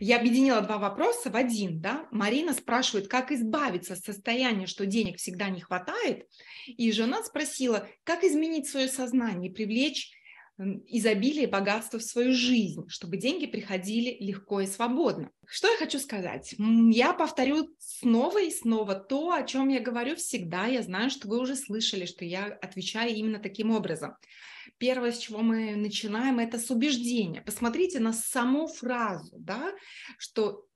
я объединила два вопроса в один, да, Марина спрашивает, как избавиться от состояния, что денег всегда не хватает, и жена спросила, как изменить свое сознание, привлечь изобилие и богатство в свою жизнь, чтобы деньги приходили легко и свободно. Что я хочу сказать? Я повторю снова и снова то, о чем я говорю всегда. Я знаю, что вы уже слышали, что я отвечаю именно таким образом. Первое, с чего мы начинаем, это с убеждения. Посмотрите на саму фразу, да, что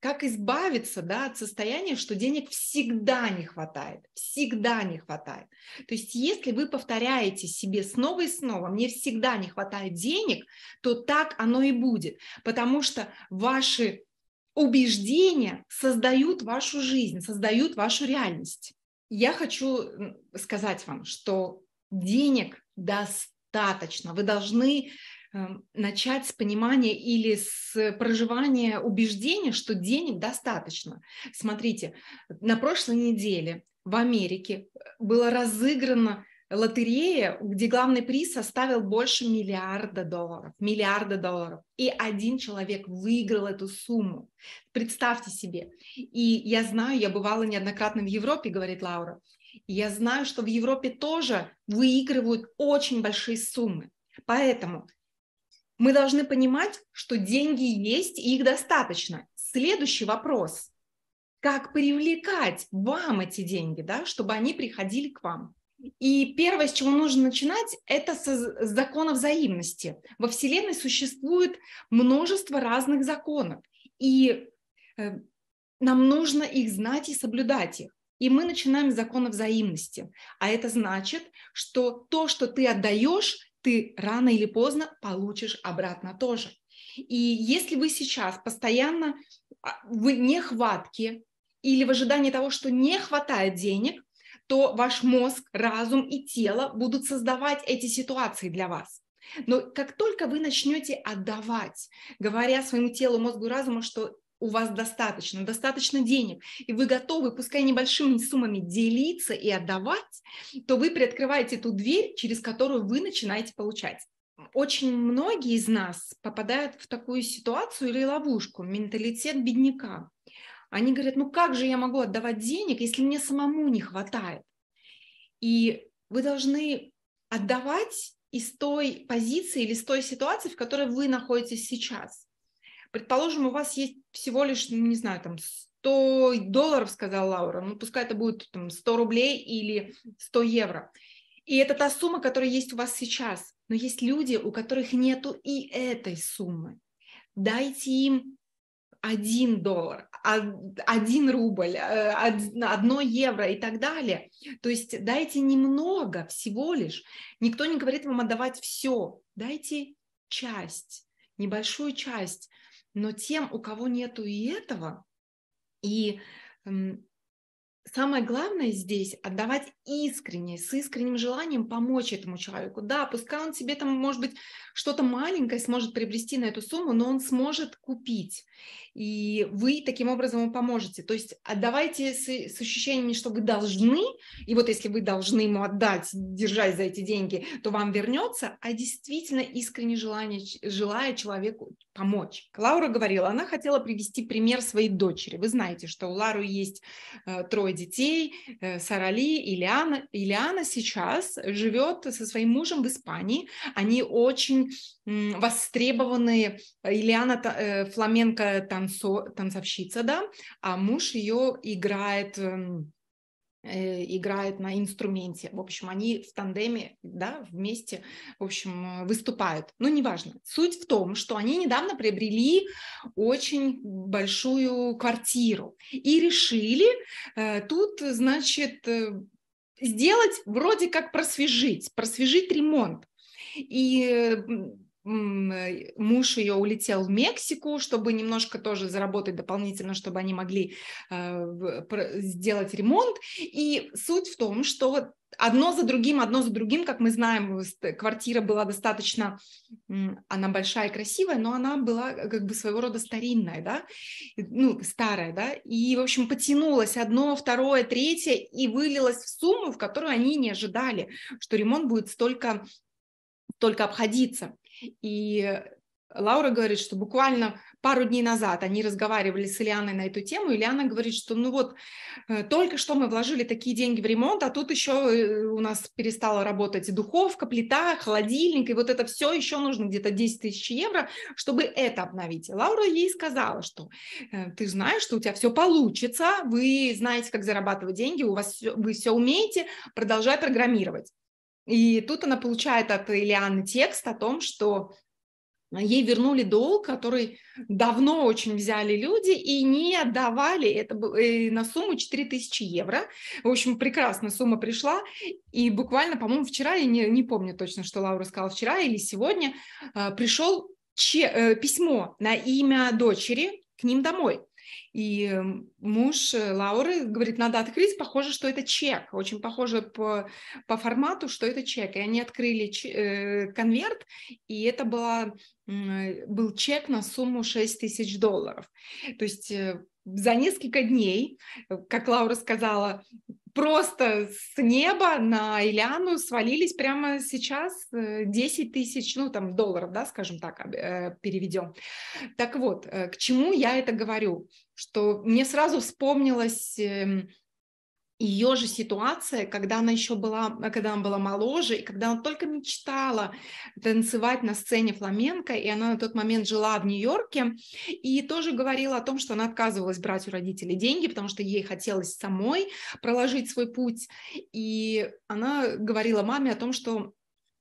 как избавиться да, от состояния, что денег всегда не хватает, всегда не хватает. То есть если вы повторяете себе снова и снова, мне всегда не хватает денег, то так оно и будет, потому что ваши убеждения создают вашу жизнь, создают вашу реальность. Я хочу сказать вам, что денег достаточно. Вы должны Эм, начать с понимания или с проживания убеждения, что денег достаточно. Смотрите, на прошлой неделе в Америке э, была разыграна лотерея, где главный приз составил больше миллиарда долларов. Миллиарда долларов. И один человек выиграл эту сумму. Представьте себе. И я знаю, я бывала неоднократно в Европе, говорит Лаура. И я знаю, что в Европе тоже выигрывают очень большие суммы. Поэтому мы должны понимать, что деньги есть и их достаточно. Следующий вопрос. Как привлекать вам эти деньги, да, чтобы они приходили к вам? И первое, с чего нужно начинать, это с закона взаимности. Во Вселенной существует множество разных законов, и э, нам нужно их знать и соблюдать их. И мы начинаем с закона взаимности. А это значит, что то, что ты отдаешь, ты рано или поздно получишь обратно тоже. И если вы сейчас постоянно а, в нехватке или в ожидании того, что не хватает денег, то ваш мозг, разум и тело будут создавать эти ситуации для вас. Но как только вы начнете отдавать, говоря своему телу, мозгу, разуму, что у вас достаточно, достаточно денег, и вы готовы, пускай небольшими суммами, делиться и отдавать, то вы приоткрываете ту дверь, через которую вы начинаете получать. Очень многие из нас попадают в такую ситуацию или ловушку, менталитет бедняка. Они говорят, ну как же я могу отдавать денег, если мне самому не хватает? И вы должны отдавать из той позиции или из той ситуации, в которой вы находитесь сейчас. Предположим, у вас есть всего лишь, ну, не знаю, там 100 долларов, сказала Лаура, ну пускай это будет там 100 рублей или 100 евро. И это та сумма, которая есть у вас сейчас. Но есть люди, у которых нету и этой суммы. Дайте им один доллар, один рубль, э, одно евро и так далее. То есть дайте немного всего лишь. Никто не говорит вам отдавать все. Дайте часть, небольшую часть. Но тем, у кого нету и этого, и самое главное здесь отдавать искренне, с искренним желанием помочь этому человеку. Да, пускай он себе там, может быть, что-то маленькое сможет приобрести на эту сумму, но он сможет купить и вы таким образом ему поможете. То есть отдавайте а с, с ощущением, что вы должны, и вот если вы должны ему отдать, держать за эти деньги, то вам вернется, а действительно искренне желание, желая человеку помочь. Лаура говорила, она хотела привести пример своей дочери. Вы знаете, что у Лару есть э, трое детей, э, Сарали и Лиана. И сейчас живет со своим мужем в Испании. Они очень э, востребованные. Ильяна э, Фламенко там танцо, танцовщица, да, а муж ее играет эм, э, играет на инструменте. В общем, они в тандеме, да, вместе, в общем, э, выступают. Ну, неважно. Суть в том, что они недавно приобрели очень большую квартиру и решили э, тут, значит, э, сделать вроде как просвежить, просвежить ремонт. И э, Э, муж ее улетел в Мексику, чтобы немножко тоже заработать дополнительно, чтобы они могли э, сделать ремонт. И суть в том, что одно за другим, одно за другим, как мы знаем, квартира была достаточно, она большая и красивая, но она была э, как бы своего рода старинная, да, ну, старая, да, и, в общем, потянулось одно, второе, третье, и вылилось в сумму, в которую они не ожидали, что ремонт будет столько только обходиться. И Лаура говорит, что буквально пару дней назад они разговаривали с Ильяной на эту тему, и Ильяна говорит, что ну вот э, только что мы вложили такие деньги в ремонт, а тут еще э, у нас перестала работать духовка, плита, холодильник, и вот это все еще нужно где-то 10 тысяч евро, чтобы это обновить. Лаура ей сказала, что «Э, ты знаешь, что у тебя все получится, вы знаете, как зарабатывать деньги, у вас все, вы все умеете, продолжай программировать. И тут она получает от Ильяны текст о том, что ей вернули долг, который давно очень взяли люди и не отдавали, это э, на сумму 4000 евро, в общем, прекрасная сумма пришла, и буквально, по-моему, вчера, я не, не помню точно, что Лаура сказала вчера или сегодня, э, пришел че, э, письмо на имя дочери к ним домой, и муж э, Лауры говорит, надо открыть, похоже, что это чек, очень похоже по, по формату, что это чек. И они открыли ч- э, конверт, и это была, был чек на сумму 6 тысяч долларов. То есть э, за несколько дней, как Лаура сказала, просто с неба на Ильяну свалились прямо сейчас 10 э, тысяч, ну там долларов, да, скажем так, э, переведем. Так вот, э, к чему я это говорю? Что мне сразу вспомнилось эм, ее же ситуация, когда она еще была, э, когда она была моложе, и когда она только мечтала танцевать на сцене фламенко, и она на тот момент жила в Нью-Йорке, и тоже говорила о том, что она отказывалась брать у родителей деньги, потому что ей хотелось самой проложить свой путь, и она говорила маме о том, что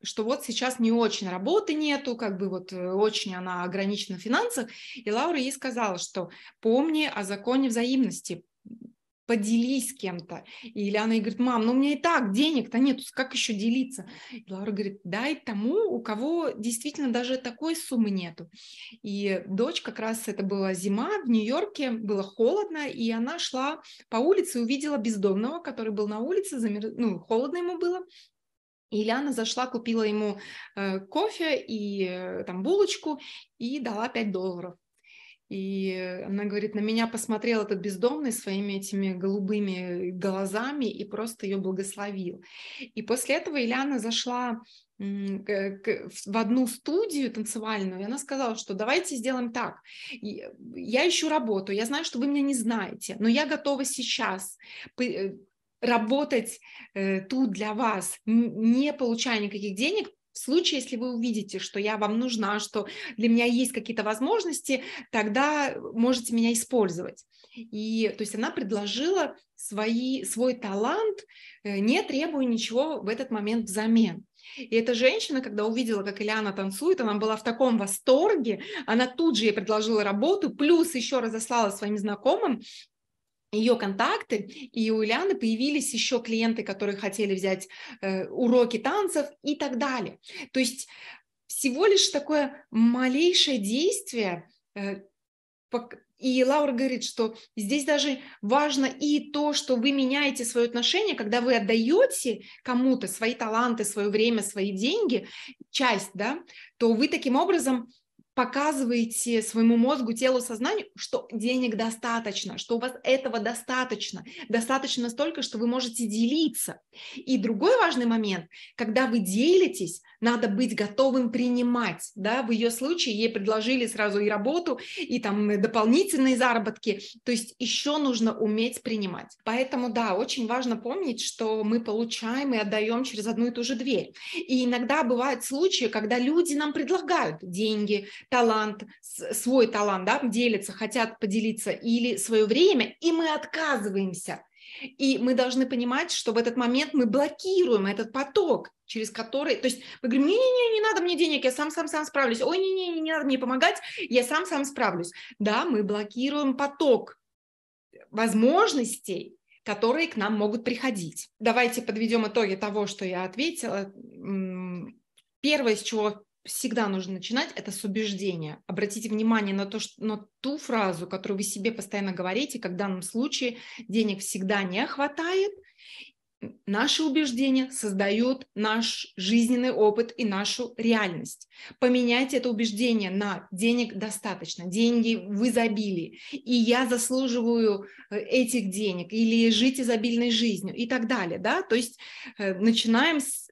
что вот сейчас не очень работы нету, как бы вот э, очень она ограничена в финансах. И Лаура ей сказала, что помни о законе взаимности, поделись с кем-то. И Ильяна ей говорит, мам, ну у меня и так денег-то нет, как еще делиться? И Лаура говорит, дай тому, у кого действительно даже такой суммы нету. И дочь, как раз это была зима, в Нью-Йорке было холодно, и она шла по улице и увидела бездомного, который был на улице, замер... ну, холодно ему было, и Ильяна зашла, купила ему э, кофе и э, там булочку и дала 5 долларов. И она говорит, на меня посмотрел этот бездомный своими этими голубыми глазами и просто ее благословил. И после этого Ильяна зашла в одну студию танцевальную, и она сказала, что давайте сделаем так. Я ищу работу, я знаю, что вы меня не знаете, но я готова сейчас э, работать э, тут для вас, не получая никаких денег, в случае, если вы увидите, что я вам нужна, что для меня есть какие-то возможности, тогда можете меня использовать. И то есть она предложила свои, свой талант, э, не требуя ничего в этот момент взамен. И эта женщина, когда увидела, как Ильяна танцует, она была в таком восторге, она тут же ей предложила работу, плюс еще разослала своим знакомым, ее контакты, и у Ильяны появились еще клиенты, которые хотели взять э, уроки танцев и так далее. То есть всего лишь такое малейшее действие. Э, и Лаура говорит, что здесь даже важно и то, что вы меняете свое отношение, когда вы отдаете кому-то свои таланты, свое время, свои деньги, часть, да, то вы таким образом показываете своему мозгу, телу, сознанию, что денег достаточно, что у вас этого достаточно, достаточно столько, что вы можете делиться. И другой важный момент, когда вы делитесь, надо быть готовым принимать, да, в ее случае ей предложили сразу и работу, и там дополнительные заработки, то есть еще нужно уметь принимать. Поэтому, да, очень важно помнить, что мы получаем и отдаем через одну и ту же дверь. И иногда бывают случаи, когда люди нам предлагают деньги, талант, свой талант, да, делятся, хотят поделиться, или свое время, и мы отказываемся. И мы должны понимать, что в этот момент мы блокируем этот поток, через который... То есть мы говорим, не-не-не, не надо мне денег, я сам-сам-сам справлюсь. Ой, не-не-не, не надо мне помогать, я сам-сам справлюсь. Да, мы блокируем поток возможностей, которые к нам могут приходить. Давайте подведем итоги того, что я ответила. Первое, с чего всегда нужно начинать это с убеждения. Обратите внимание на, то, что, на ту фразу, которую вы себе постоянно говорите, как в данном случае денег всегда не хватает. наши убеждения создают наш жизненный опыт и нашу реальность. поменять это убеждение на денег достаточно, деньги в изобилии, и я заслуживаю э, этих денег, или жить изобильной жизнью и так далее. Да? То есть э, начинаем с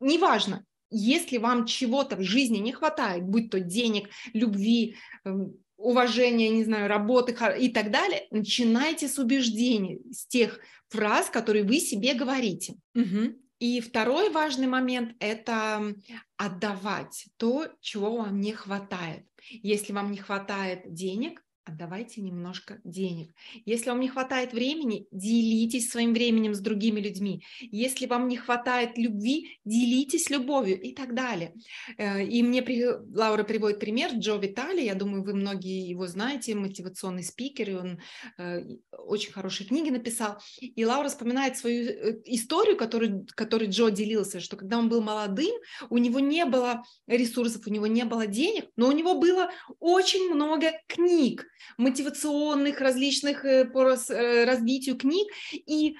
неважно, если вам чего-то в жизни не хватает, будь то денег, любви, эм, уважения, не знаю, работы и так далее, начинайте с убеждений, с тех фраз, которые вы себе говорите. Угу. И второй важный момент – это отдавать то, чего вам не хватает. Если вам не хватает денег, отдавайте а немножко денег. Если вам не хватает времени, делитесь своим временем с другими людьми. Если вам не хватает любви, делитесь любовью и так далее. Э, и мне при... Лаура приводит пример Джо Витали, я думаю, вы многие его знаете, мотивационный спикер, и он э, очень хорошие книги написал. И Лаура вспоминает свою э, историю, которую, которой Джо делился, что когда он был молодым, у него не было ресурсов, у него не было денег, но у него было очень много книг, мотивационных различных э, по э, развитию книг, и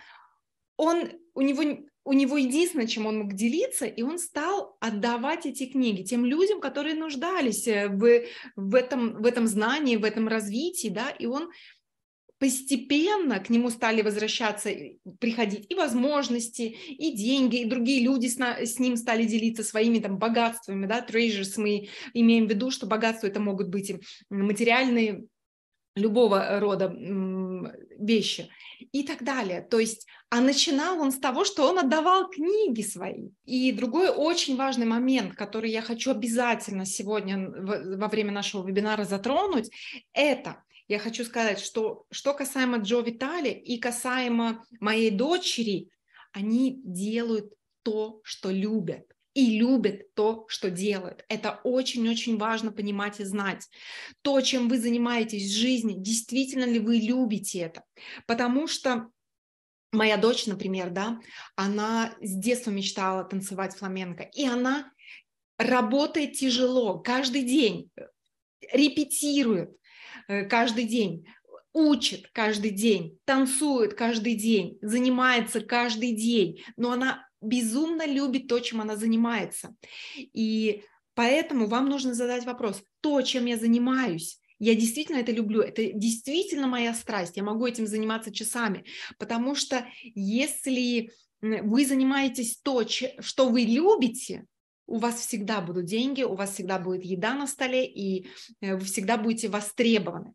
он, у него у него единственное, чем он мог делиться, и он стал отдавать эти книги тем людям, которые нуждались э, в, в, этом, в этом знании, в этом развитии, да, и он постепенно к нему стали возвращаться, приходить и возможности, и деньги, и другие люди с, на, с ним стали делиться своими там богатствами, да, treasures, мы имеем в виду, что богатство это могут быть материальные любого рода вещи и так далее. То есть, а начинал он с того, что он отдавал книги свои. И другой очень важный момент, который я хочу обязательно сегодня во время нашего вебинара затронуть, это я хочу сказать, что что касаемо Джо Витали и касаемо моей дочери, они делают то, что любят и любят то, что делают. Это очень-очень важно понимать и знать. То, чем вы занимаетесь в жизни, действительно ли вы любите это? Потому что моя дочь, например, да, она с детства мечтала танцевать фламенко, и она работает тяжело каждый день, э, репетирует э, каждый день, учит каждый день, танцует каждый день, занимается каждый день, но она безумно любит то, чем она занимается. И поэтому вам нужно задать вопрос, то, чем я занимаюсь, я действительно это люблю, это действительно моя страсть, я могу этим заниматься часами, потому что если вы занимаетесь то, что вы любите, у вас всегда будут деньги, у вас всегда будет еда на столе, и э, вы всегда будете востребованы.